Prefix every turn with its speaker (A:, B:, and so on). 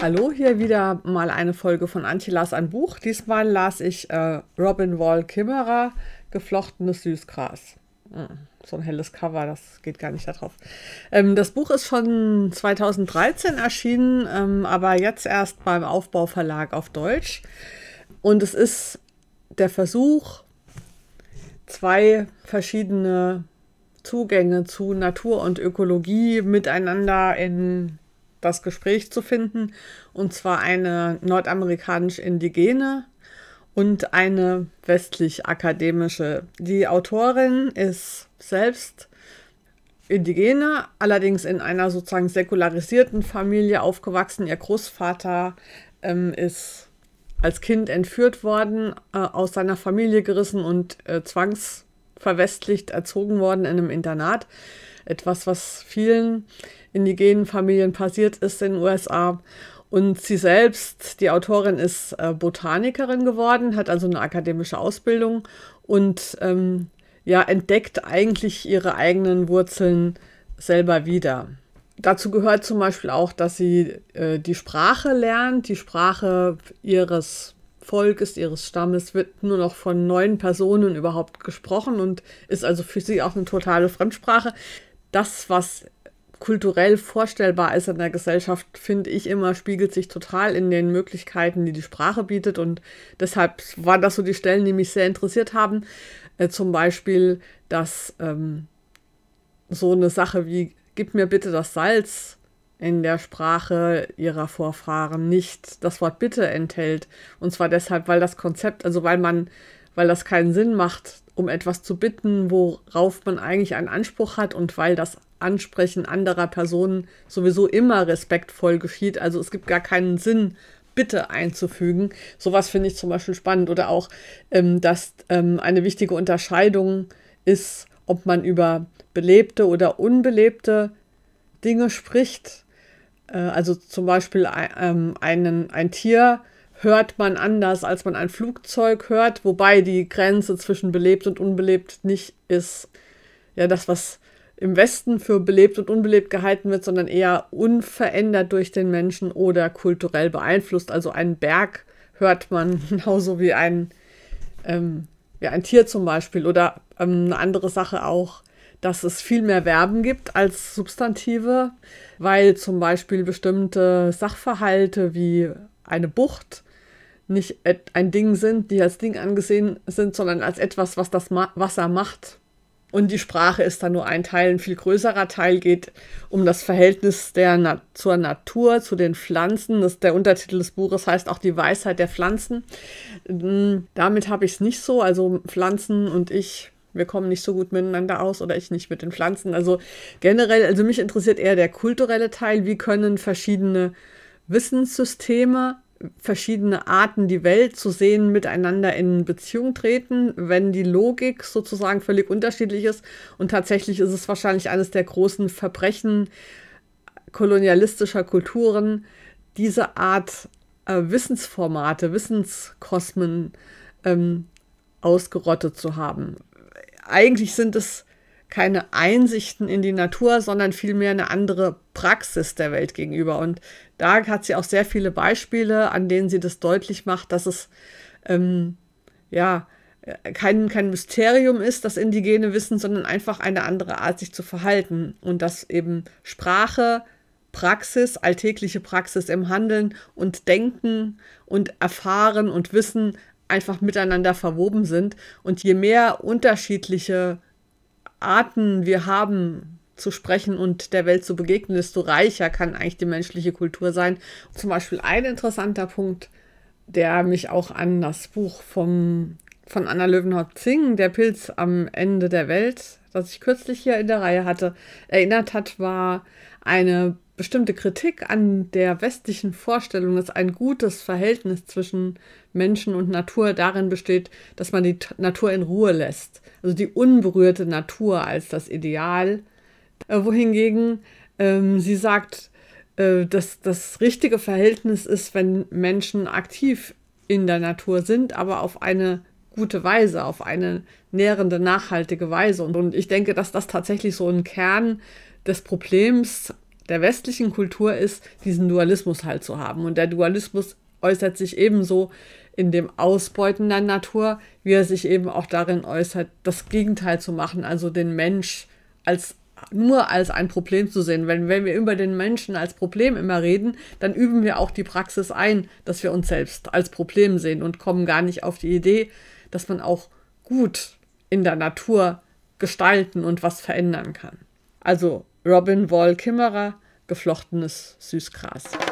A: Hallo, hier wieder mal eine Folge von Antje las ein Buch. Diesmal las ich äh, Robin Wall Kimmerer, Geflochtenes Süßgras. Hm, so ein helles Cover, das geht gar nicht darauf. Ähm, das Buch ist schon 2013 erschienen, ähm, aber jetzt erst beim Aufbauverlag auf Deutsch. Und es ist der Versuch, zwei verschiedene Zugänge zu Natur und Ökologie miteinander in das Gespräch zu finden. Und zwar eine nordamerikanisch-indigene und eine westlich-akademische. Die Autorin ist selbst Indigene, allerdings in einer sozusagen säkularisierten Familie aufgewachsen. Ihr Großvater ähm, ist als Kind entführt worden, äh, aus seiner Familie gerissen und äh, zwangsverwestlicht erzogen worden in einem Internat etwas, was vielen indigenen Familien passiert ist in den USA. Und sie selbst, die Autorin, ist äh, Botanikerin geworden, hat also eine akademische Ausbildung und ähm, ja, entdeckt eigentlich ihre eigenen Wurzeln selber wieder. Dazu gehört zum Beispiel auch, dass sie äh, die Sprache lernt. Die Sprache ihres Volkes, ihres Stammes wird nur noch von neun Personen überhaupt gesprochen und ist also für sie auch eine totale Fremdsprache das, was kulturell vorstellbar ist in der Gesellschaft, finde ich immer, spiegelt sich total in den Möglichkeiten, die die Sprache bietet. Und deshalb waren das so die Stellen, die mich sehr interessiert haben. Äh, zum Beispiel, dass ähm, so eine Sache wie, gib mir bitte das Salz in der Sprache ihrer Vorfahren nicht das Wort bitte enthält. Und zwar deshalb, weil das Konzept, also weil man, weil das keinen Sinn macht, um etwas zu bitten, worauf man eigentlich einen Anspruch hat und weil das Ansprechen anderer Personen sowieso immer respektvoll geschieht. Also es gibt gar keinen Sinn, Bitte einzufügen. Sowas finde ich zum Beispiel spannend oder auch, ähm, dass ähm, eine wichtige Unterscheidung ist, ob man über belebte oder unbelebte Dinge spricht. Äh, also zum Beispiel äh, ähm, einen, ein Tier, hört man anders, als man ein Flugzeug hört, wobei die Grenze zwischen belebt und unbelebt nicht ist ja das, was im Westen für belebt und unbelebt gehalten wird, sondern eher unverändert durch den Menschen oder kulturell beeinflusst. Also einen Berg hört man genauso wie ein, ähm, wie ein Tier zum Beispiel. Oder ähm, eine andere Sache auch, dass es viel mehr Verben gibt als Substantive, weil zum Beispiel bestimmte Sachverhalte wie eine Bucht nicht ein Ding sind, die als Ding angesehen sind, sondern als etwas, was das Ma Wasser macht. Und die Sprache ist da nur ein Teil, ein viel größerer Teil geht um das Verhältnis der Na zur Natur, zu den Pflanzen. Das, der Untertitel des Buches heißt auch die Weisheit der Pflanzen. Hm, damit habe ich es nicht so. Also Pflanzen und ich, wir kommen nicht so gut miteinander aus oder ich nicht mit den Pflanzen. Also generell, also mich interessiert eher der kulturelle Teil. Wie können verschiedene Wissenssysteme verschiedene Arten, die Welt zu sehen, miteinander in Beziehung treten, wenn die Logik sozusagen völlig unterschiedlich ist. Und tatsächlich ist es wahrscheinlich eines der großen Verbrechen kolonialistischer Kulturen, diese Art äh, Wissensformate, Wissenskosmen ähm, ausgerottet zu haben. Eigentlich sind es keine Einsichten in die Natur, sondern vielmehr eine andere Praxis der Welt gegenüber. Und da hat sie auch sehr viele Beispiele, an denen sie das deutlich macht, dass es ähm, ja äh, kein, kein Mysterium ist, das Indigene wissen, sondern einfach eine andere Art, sich zu verhalten. Und dass eben Sprache, Praxis, alltägliche Praxis im Handeln und Denken und Erfahren und Wissen einfach miteinander verwoben sind. Und je mehr unterschiedliche Arten wir haben, zu sprechen und der Welt zu begegnen, desto reicher kann eigentlich die menschliche Kultur sein. Zum Beispiel ein interessanter Punkt, der mich auch an das Buch vom, von Anna Löwenhaupt-Zing, Der Pilz am Ende der Welt, das ich kürzlich hier in der Reihe hatte, erinnert hat, war eine bestimmte Kritik an der westlichen Vorstellung, dass ein gutes Verhältnis zwischen Menschen und Natur darin besteht, dass man die Natur in Ruhe lässt. Also die unberührte Natur als das Ideal äh, wohingegen ähm, sie sagt, äh, dass das richtige Verhältnis ist, wenn Menschen aktiv in der Natur sind, aber auf eine gute Weise, auf eine nährende, nachhaltige Weise. Und, und ich denke, dass das tatsächlich so ein Kern des Problems der westlichen Kultur ist, diesen Dualismus halt zu haben. Und der Dualismus äußert sich ebenso in dem Ausbeuten der Natur, wie er sich eben auch darin äußert, das Gegenteil zu machen, also den Mensch als nur als ein Problem zu sehen. Wenn, wenn wir über den Menschen als Problem immer reden, dann üben wir auch die Praxis ein, dass wir uns selbst als Problem sehen und kommen gar nicht auf die Idee, dass man auch gut in der Natur gestalten und was verändern kann. Also Robin Wall Kimmerer, geflochtenes Süßgras.